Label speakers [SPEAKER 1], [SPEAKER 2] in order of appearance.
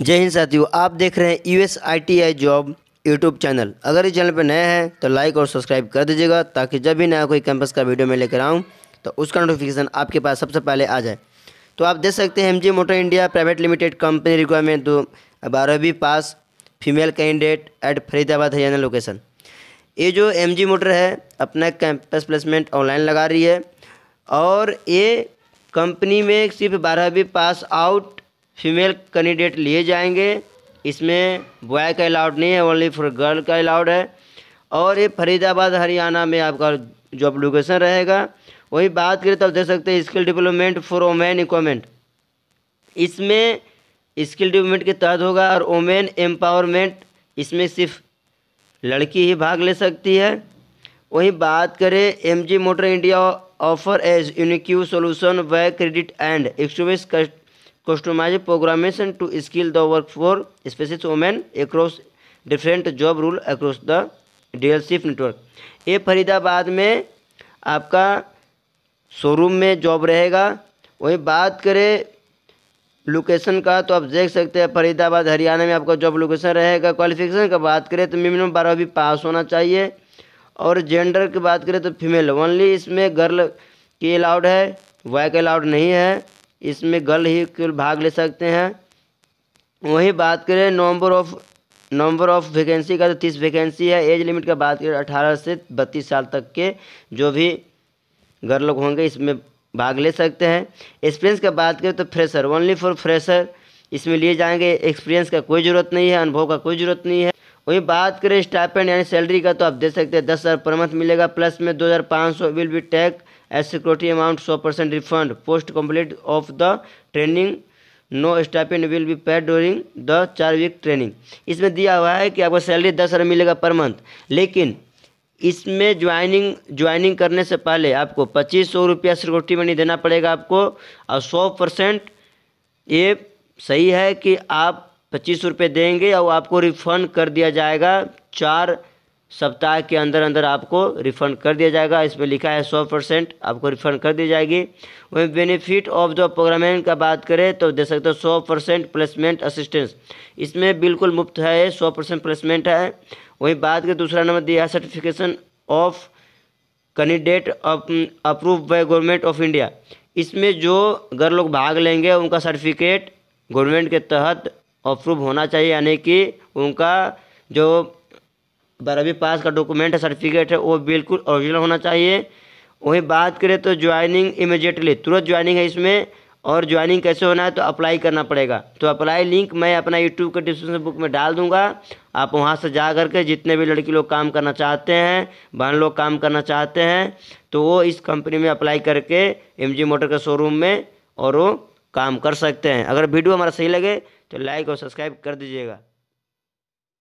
[SPEAKER 1] जय हिंद साथियों आप देख रहे हैं U S I T I job YouTube channel अगर इस चैनल पर नया है तो लाइक और सब्सक्राइब कर दीजिएगा ताकि जब भी नया कोई कैंपस का वीडियो मैं लेकर आऊँ तो उसका नोटिफिकेशन आपके पास सबसे पहले आ जाए तो आप देख सकते हैं M G motor India private limited company requirement दो बारहवीं pass female candidate at Faridabad Haryana location ये जो एम जी मोटर है अपना कैंपस प्लेसमेंट ऑनलाइन लगा रही है और ये कंपनी में सिर्फ बारहवीं पास आउट फीमेल कैंडिडेट लिए जाएंगे इसमें बॉय का अलाउड नहीं है ओनली फॉर गर्ल का अलाउड है और ये फरीदाबाद हरियाणा में आपका जॉब लोकेशन रहेगा वही बात करें तो आप देख सकते हैं skill development for women equipment इसमें स्किल डेवलपमेंट के तहत होगा और वोमेन एम्पावरमेंट इसमें सिर्फ लड़की ही भाग ले सकती है वही बात करें MG motor India offer as unique solution way credit and extroverts customise programmation to skill the for for specific women across different job rule across the DL network ये फरीदाबाद में आपका शोरूम में जॉब रहेगा वहीं बात करें लोकेशन का तो आप देख सकते हैं फरीदाबाद हरियाणा में आपका जॉब लोकेशन रहेगा क्वालिफिकेशन का बात करें तो मिनिमम बारहवीं पास होना चाहिए और जेंडर की बात करें तो फीमेल ओनली इसमें गर्ल की अलाउड है का अलाउड नहीं है इसमें गर्ल ही केवल भाग ले सकते हैं वहीं बात करें number of number of vacancy का तो तीस वैकेंसी है एज लिमिट का बात करें अठारह से बत्तीस साल तक के जो भी गर्ल लोग होंगे इसमें भाग ले सकते हैं एक्सपीरियंस का बात करें तो फ्रेशर ओनली फॉर फ्रेशर इसमें लिए जाएंगे एक्सपीरियंस का कोई ज़रूरत नहीं है अनुभव का कोई ज़रूरत नहीं है वहीं बात करें स्टाइपेंड यानी सैलरी का तो आप दे सकते हैं दस हज़ार पर मंथ मिलेगा प्लस में दो हज़ार पाँच सौ will be take as security amount सौ percent refund post complete of the training no in will be paid during the चार वीक ट्रेनिंग इसमें दिया हुआ है कि आपको सैलरी दस हज़ार मिलेगा पर मंथ लेकिन इसमें ज्वाइनिंग ज्वाइनिंग करने से पहले आपको पच्चीस सौ रुपया सिक्योरिटी मनी देना पड़ेगा आपको और सौ परसेंट ये सही है कि आप पच्चीस रुपये देंगे और आपको रिफंड कर दिया जाएगा चार सप्ताह के अंदर अंदर आपको रिफंड कर दिया जाएगा इसमें लिखा है सौ परसेंट आपको रिफंड कर दी जाएगी वहीं बेनिफिट ऑफ द प्रोग्रामिंग का बात करें तो दे सकते हो सौ परसेंट प्लेसमेंट असिस्टेंस इसमें बिल्कुल मुफ्त है सौ परसेंट प्लेसमेंट है वहीं बात करें दूसरा नंबर दिया है certification of candidate approve by government of India इसमें जो अगर लोग भाग लेंगे उनका सर्टिफिकेट गवर्नमेंट के तहत अप्रूव होना चाहिए यानी कि उनका जो बारहवीं पास का डॉक्यूमेंट है सर्टिफिकेट है वो बिल्कुल ओरिजिनल होना चाहिए वहीं बात करें तो ज्वाइनिंग इमिजिएटली तुरंत ज्वाइनिंग है इसमें और ज्वाइनिंग कैसे होना है तो अप्लाई करना पड़ेगा तो अप्लाई लिंक मैं अपना यूट्यूब के डिस्क्रिप्शन बुक में डाल दूंगा आप वहाँ से जा कर के जितने भी लड़की लोग काम करना चाहते हैं बहन लोग काम करना चाहते हैं तो वो इस कंपनी में अप्लाई करके एम मोटर के शोरूम में और वो काम कर सकते हैं अगर वीडियो हमारा सही लगे तो लाइक और सब्सक्राइब कर दीजिएगा